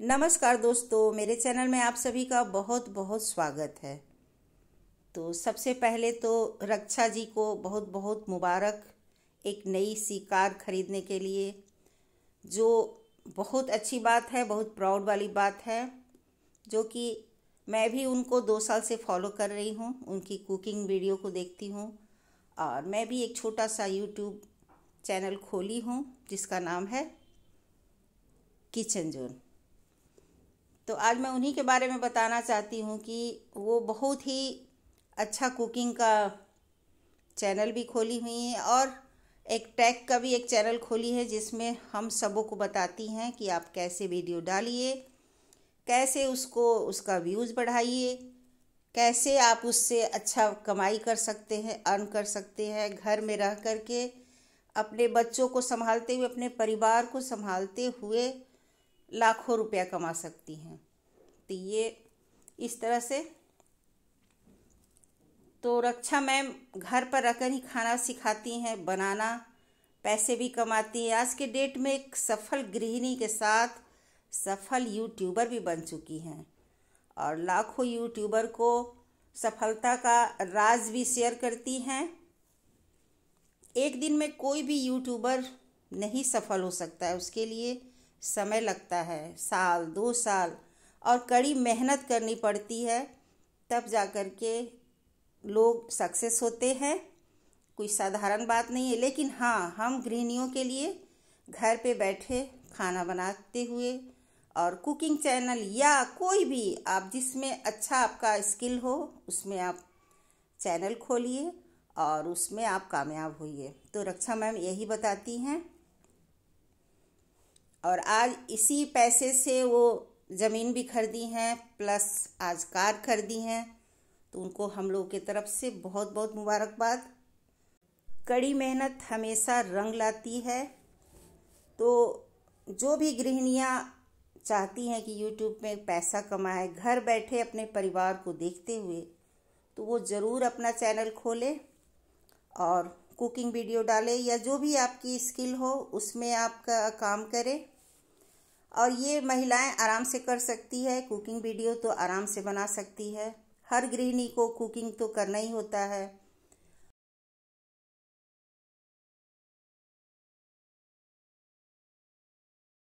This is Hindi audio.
नमस्कार दोस्तों मेरे चैनल में आप सभी का बहुत बहुत स्वागत है तो सबसे पहले तो रक्षा जी को बहुत बहुत मुबारक एक नई सी कार खरीदने के लिए जो बहुत अच्छी बात है बहुत प्राउड वाली बात है जो कि मैं भी उनको दो साल से फॉलो कर रही हूँ उनकी कुकिंग वीडियो को देखती हूँ और मैं भी एक छोटा सा यूट्यूब चैनल खोली हूँ जिसका नाम है किचन जोन तो आज मैं उन्हीं के बारे में बताना चाहती हूँ कि वो बहुत ही अच्छा कुकिंग का चैनल भी खोली हुई हैं और एक टैग का भी एक चैनल खोली है जिसमें हम सबों को बताती हैं कि आप कैसे वीडियो डालिए कैसे उसको उसका व्यूज़ बढ़ाइए कैसे आप उससे अच्छा कमाई कर सकते हैं अर्न कर सकते हैं घर में रह करके अपने बच्चों को संभालते हुए अपने परिवार को संभालते हुए लाखों रुपया कमा सकती हैं तो ये इस तरह से तो रक्षा मैम घर पर रहकर ही खाना सिखाती हैं बनाना पैसे भी कमाती हैं आज के डेट में एक सफल गृहिणी के साथ सफल यूट्यूबर भी बन चुकी हैं और लाखों यूट्यूबर को सफलता का राज भी शेयर करती हैं एक दिन में कोई भी यूट्यूबर नहीं सफल हो सकता है उसके लिए समय लगता है साल दो साल और कड़ी मेहनत करनी पड़ती है तब जा कर के लोग सक्सेस होते हैं कोई साधारण बात नहीं है लेकिन हाँ हम गृहिणियों के लिए घर पे बैठे खाना बनाते हुए और कुकिंग चैनल या कोई भी आप जिसमें अच्छा आपका स्किल हो उसमें आप चैनल खोलिए और उसमें आप कामयाब होइए तो रक्षा मैम यही बताती हैं और आज इसी पैसे से वो ज़मीन भी खरीदी हैं प्लस आज कार खरीदी हैं तो उनको हम लोग की तरफ से बहुत बहुत मुबारकबाद कड़ी मेहनत हमेशा रंग लाती है तो जो भी गृहिणियाँ चाहती हैं कि यूट्यूब में पैसा कमाए घर बैठे अपने परिवार को देखते हुए तो वो ज़रूर अपना चैनल खोले और कुकिंग वीडियो डालें या जो भी आपकी स्किल हो उसमें आपका काम करें और ये महिलाएं आराम से कर सकती है कुकिंग वीडियो तो आराम से बना सकती है हर गृहिणी को कुकिंग तो करना ही होता है